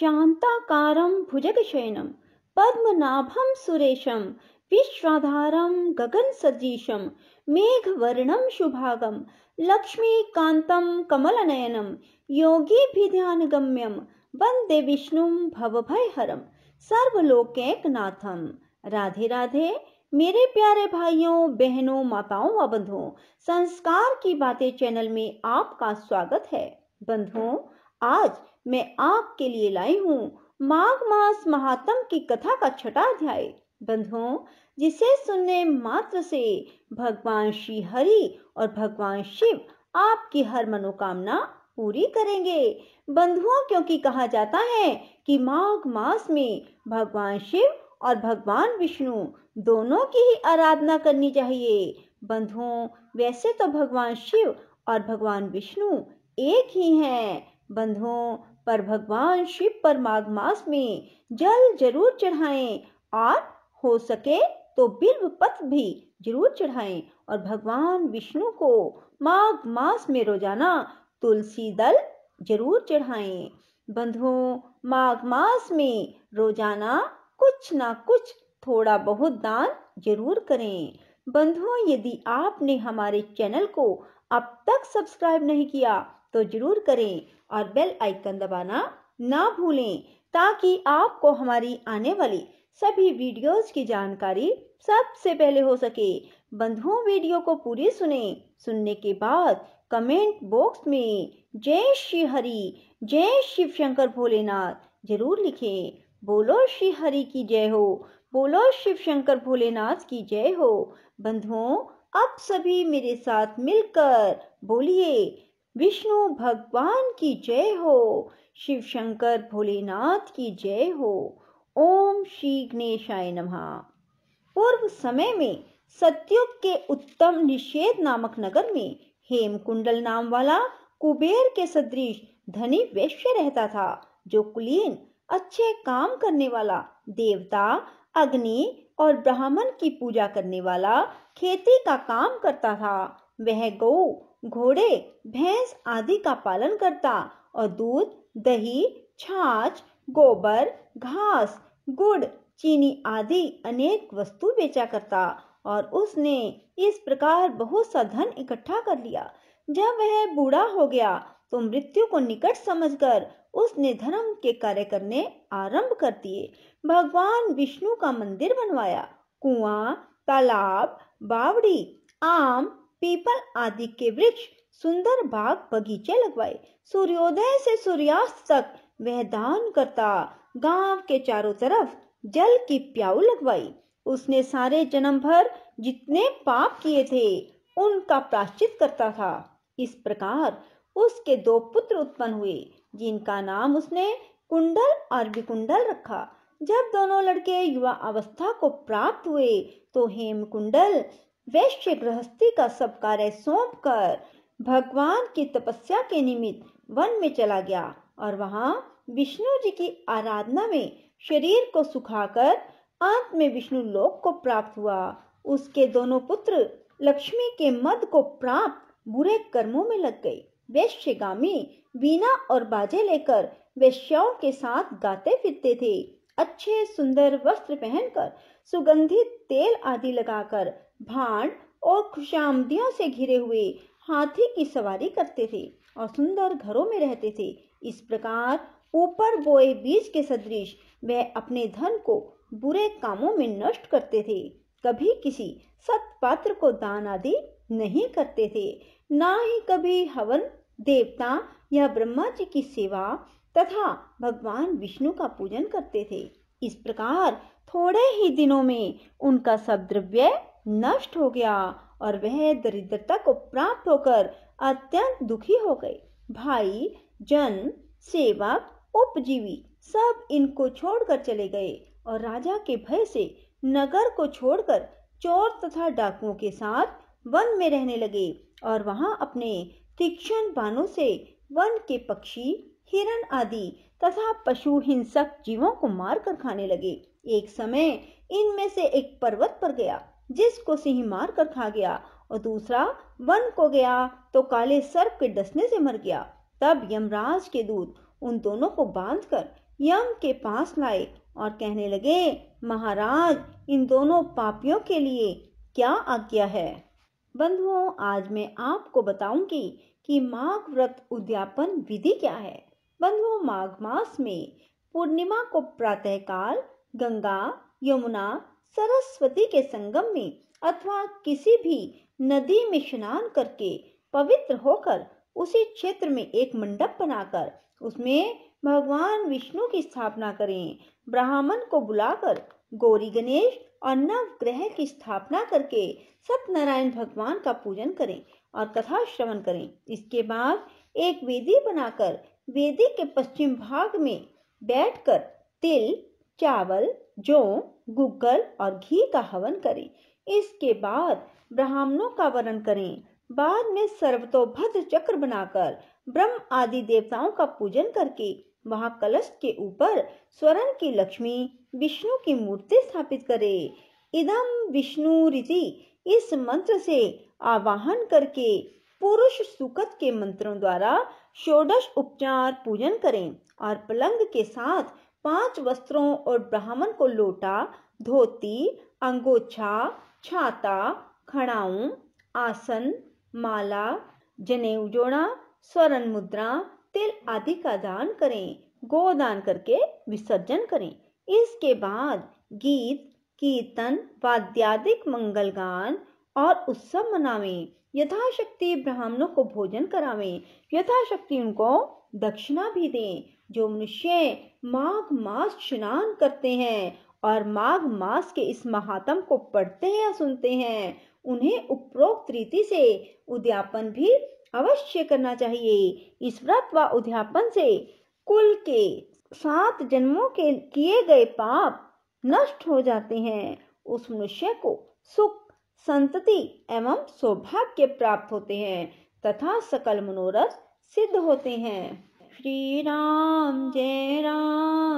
शान्ताकारं भुजगशयनं पद्मनाभं सुरेशं विश्वाधारं गगनसदृशं मेघवर्णं शुभागं लक्ष्मीकान्तं कमलनयनं योगिभिध्यानगम्यं वन्दे विष्णुं भवभयहरं सर्वलोकैकनाथं राधे राधे मेरे प्यारे भाइयों बहनों माताओं व बंधुओं संस्कार की बातें चैनल में आपका स्वागत है बंधुओं आज मैं आपके लिए लाई हूँ माघ मास महात्म की कथा का छठा अध्याय बंधुओं जिसे सुनने मात्र से भगवान श्री हरि और भगवान शिव आपकी हर मनोकामना पूरी करेंगे बंधुओं क्योंकि कहा जाता है कि माघ मास में भगवान शिव और भगवान विष्णु दोनों की ही आराधना करनी चाहिए बंधुओं वैसे तो भगवान शिव और भगवान विष्णु एक ही हैं बंधुओं पर भगवान शिव पर माघ मास में जल जरूर चढ़ाएं और हो सके तो बिल्व पत्र भी जरूर चढ़ाएं और भगवान विष्णु को माघ मास में रोजाना तुलसी दल जरूर चढ़ाएं बंधुओं माघ मास में रोजाना कुछ ना कुछ थोड़ा बहुत दान जरूर करें बंधुओं यदि आपने हमारे चैनल को अब तक सब्सक्राइब नहीं किया तो ज़रूर करें और बेल आइकन दबाना ना भूलें ताकि आपको हमारी आने वाली सभी वीडियोस की जानकारी सबसे पहले हो सके बंधुओं वीडियो को पूरी सुने सुनने के बाद कमेंट बॉक्स में जय श्री हरि जय शिव शंकर भोलेनाथ जरूर लिखें बोलो श्री हरि की जय हो बोलो शिव शंकर भोलेनाथ की जय हो बंधुओं अब सभी मेरे साथ मिलकर बोलिए विष्णु भगवान की जय हो शिव शंकर भोलेनाथ की जय हो ओम श्री गणेशाय नमः पूर्व समय में सत्युग के उत्तम निषेध नामक नगर में हेम कुंडल नाम वाला कुबेर के सदृश धनी वैश्य रहता था जो कुलीन अच्छे काम करने वाला देवता अग्नि और ब्राह्मण की पूजा करने वाला खेती का काम करता था वह गौ घोड़े भैंस आदि का पालन करता और दूध दही छाछ गोबर घास गुड़ चीनी आदि अनेक वस्तु बेचा करता और उसने इस प्रकार बहुत सा धन इकट्ठा कर लिया जब वह बूढ़ा हो गया तो मृत्यु को निकट समझकर उसने धर्म के कार्य करने आरंभ कर दिए भगवान विष्णु का मंदिर बनवाया कुआं तालाब बावड़ी आम पीपल आदि के वृक्ष सुंदर बाग बगीचे लगवाए सूर्योदय से सूर्यास्त तक वह दान करता गांव के चारों तरफ जल की प्याऊ लगवाई उसने सारे जन्म भर जितने पाप किए थे उनका प्राश्चित करता था इस प्रकार उसके दो पुत्र उत्पन्न हुए जिनका नाम उसने कुंडल और विकुंडल रखा जब दोनों लड़के युवा अवस्था को प्राप्त हुए तो हेमकुंडल वैश्य गृहस्थी का सब कार्य सौंप कर भगवान की तपस्या के निमित्त वन में चला गया और वहां विष्णु जी की आराधना में शरीर को सुखाकर अंत में विष्णु लोक को प्राप्त हुआ उसके दोनों पुत्र लक्ष्मी के मद को प्राप्त बुरे कर्मों में लग वैश्य वैश्यगामी बीना और बाजे लेकर वैश्याओं के साथ गाते फिरते थे अच्छे सुंदर वस्त्र पहनकर सुगंधित तेल आदि लगाकर भाड़ और खुशामदियों से घिरे हुए हाथी की सवारी करते थे और सुंदर घरों में रहते थे इस प्रकार ऊपर बोए बीज के सदृश वे अपने धन को बुरे कामों में नष्ट करते थे कभी किसी सत्पात्र को दान आदि नहीं करते थे ना ही कभी हवन देवता या ब्रह्मा जी की सेवा तथा भगवान विष्णु का पूजन करते थे इस प्रकार थोड़े ही दिनों में उनका सब द्रव्य नष्ट हो गया और वह दरिद्रता को प्राप्त होकर अत्यंत दुखी हो गए भाई जन सेवक उपजीवी सब इनको छोड़कर चले गए और राजा के भय से नगर को छोड़कर चोर तथा डाकुओं के साथ वन में रहने लगे और वहां अपने तीक्ष्ण बाणों से वन के पक्षी हिरण आदि तथा पशु हिंसक जीवों को मारकर खाने लगे एक समय इनमें से एक पर्वत पर गया जिसको सिंह मार कर खा गया और दूसरा वन को गया तो काले सर्प के डसने से मर गया तब यमराज के दूत उन दोनों को बांधकर यम के पास लाए और कहने लगे महाराज इन दोनों पापियों के लिए क्या आज्ञा है बंधुओं आज मैं आपको बताऊंगी कि माघ व्रत उद्यापन विधि क्या है बंधुओं माघ मास में पूर्णिमा को प्रातः काल गंगा यमुना सरस्वती के संगम में अथवा किसी भी नदी में स्नान करके पवित्र होकर उसी क्षेत्र में एक मंडप बनाकर उसमें भगवान विष्णु की स्थापना करें ब्राह्मण को बुलाकर गौरी गणेश और नव ग्रह की स्थापना करके सत्यनारायण भगवान का पूजन करें और कथा श्रवण करें इसके बाद एक वेदी बनाकर वेदी के पश्चिम भाग में बैठकर तिल चावल जो गुग्गल और घी का हवन करें इसके बाद ब्राह्मणों का वरण करें बाद में सर्वतोभद्र चक्र बनाकर ब्रह्म आदि देवताओं का पूजन करके वहां कलश के ऊपर स्वर्ण की लक्ष्मी विष्णु की मूर्ति स्थापित करें इदम विष्णु रिति इस मंत्र से आवाहन करके पुरुष सुकत के मंत्रों द्वारा षोडश उपचार पूजन करें और पलंग के साथ पांच वस्त्रों और ब्राह्मण को लोटा धोती अंगोछा छाता खड़ाऊ आसन माला जनेऊ जोड़ा स्वर्ण मुद्रा तिल आदि का दान करें गोदान करके विसर्जन करें इसके बाद गीत कीर्तन वाद्यादिक मंगल गान और उत्सव मनावे यथाशक्ति ब्राह्मणों को भोजन करावे यथाशक्ति उनको दक्षिणा भी दें जो मनुष्य माघ मास स्नान करते हैं और माघ मास के इस महात्म को पढ़ते हैं या सुनते हैं उन्हें उपरोक्त रीति से उद्यापन भी अवश्य करना चाहिए इस व्रत व उद्यापन से कुल के सात जन्मों के किए गए पाप नष्ट हो जाते हैं उस मनुष्य को सुख संतति एवं सौभाग्य प्राप्त होते हैं तथा सकल मनोरथ सिद्ध होते हैं श्रीराम जय राम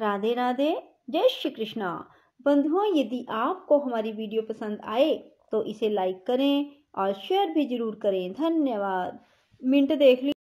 राधे राधे जय श्री कृष्णा बंधुओं यदि आपको हमारी वीडियो पसंद आए तो इसे लाइक करें और शेयर भी जरूर करें धन्यवाद मिनट देख ली